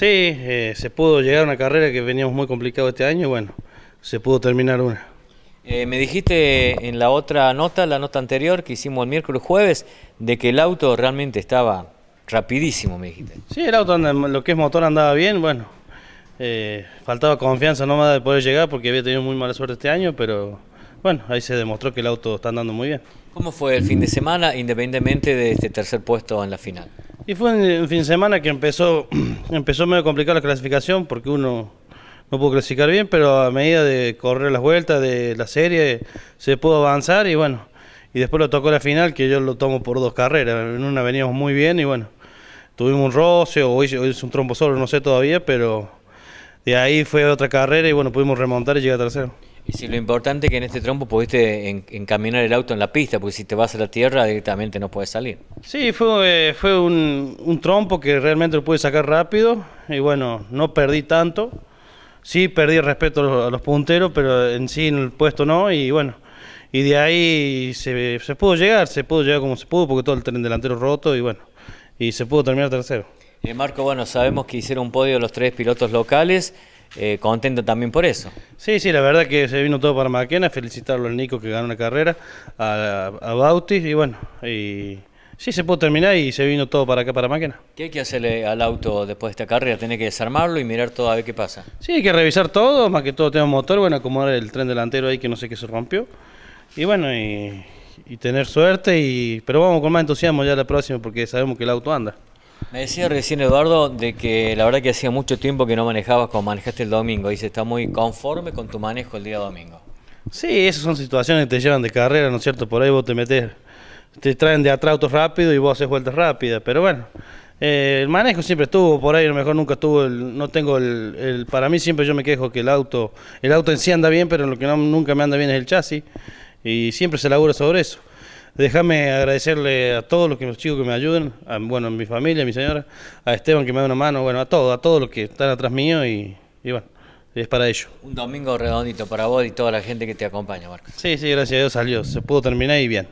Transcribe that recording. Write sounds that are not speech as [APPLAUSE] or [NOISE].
Sí, eh, se pudo llegar a una carrera que veníamos muy complicado este año bueno, se pudo terminar una. Eh, me dijiste en la otra nota, la nota anterior que hicimos el miércoles jueves, de que el auto realmente estaba rapidísimo, me dijiste. Sí, el auto, lo que es motor andaba bien, bueno, eh, faltaba confianza nomás de poder llegar porque había tenido muy mala suerte este año, pero bueno, ahí se demostró que el auto está andando muy bien. ¿Cómo fue el fin de semana, independientemente de este tercer puesto en la final? Y fue un, fin de semana que empezó, [CLEARS THROAT] empezó medio complicado la clasificación porque uno no pudo clasificar bien, pero a medida de correr las vueltas de la serie se pudo avanzar y bueno, y después lo tocó la final que yo lo tomo por dos carreras, en una veníamos muy bien y bueno, tuvimos un roce o hice, un trombo solo, no sé todavía, pero de ahí fue otra carrera y bueno, pudimos remontar y llegar a tercero. Y si lo importante es que en este trompo pudiste encaminar el auto en la pista, porque si te vas a la tierra directamente no puedes salir. Sí, fue, eh, fue un, un trompo que realmente lo pude sacar rápido y bueno, no perdí tanto. Sí, perdí respeto a los, punteros, pero en sí en el puesto no y bueno. Y de ahí se, pudo llegar, se pudo llegar como se pudo, porque todo el tren delantero roto y bueno, y se pudo terminar tercero. Eh, Marco, bueno, sabemos que hicieron un podio los tres pilotos locales eh, contento también por eso. Sí, sí, la verdad que se vino todo para Maquena, felicitarlo al Nico que ganó la carrera, a, a Bautis y bueno, y sí se pudo terminar y se vino todo para acá, para Maquena. ¿Qué hay que hacerle al auto después de esta carrera? ¿Tiene que desarmarlo y mirar todo a ver qué pasa? Sí, hay que revisar todo, más que todo tema motor, bueno, acomodar el tren delantero ahí que no sé qué se rompió y bueno, y, y tener suerte, y pero vamos con más entusiasmo ya la próxima porque sabemos que el auto anda. Me decía recién Eduardo de que la verdad que hacía mucho tiempo que no manejabas como manejaste el domingo. Dice, está muy conforme con tu manejo el día domingo. Sí, esas son situaciones que te llevan de carrera, ¿no es cierto? Por ahí vos te metes, te traen de atrás autos rápido y vos haces vueltas rápidas. Pero bueno, eh, el manejo siempre estuvo por ahí, a lo mejor nunca estuvo, no tengo el, Para mí siempre yo me quejo que el auto, el auto en sí anda bien, pero lo que nunca me anda bien es el chasis. Y siempre se labura sobre eso. Déjame agradecerle a todos los, chicos que me ayudan, a, bueno, a mi familia, a mi señora, a Esteban que me da una mano, bueno, a todos, a todos los que están atrás mío y, bueno, es para ellos. Un domingo redondito para vos y toda la gente que te acompaña, Marco. Sí, sí, gracias a Dios salió, se pudo terminar y bien.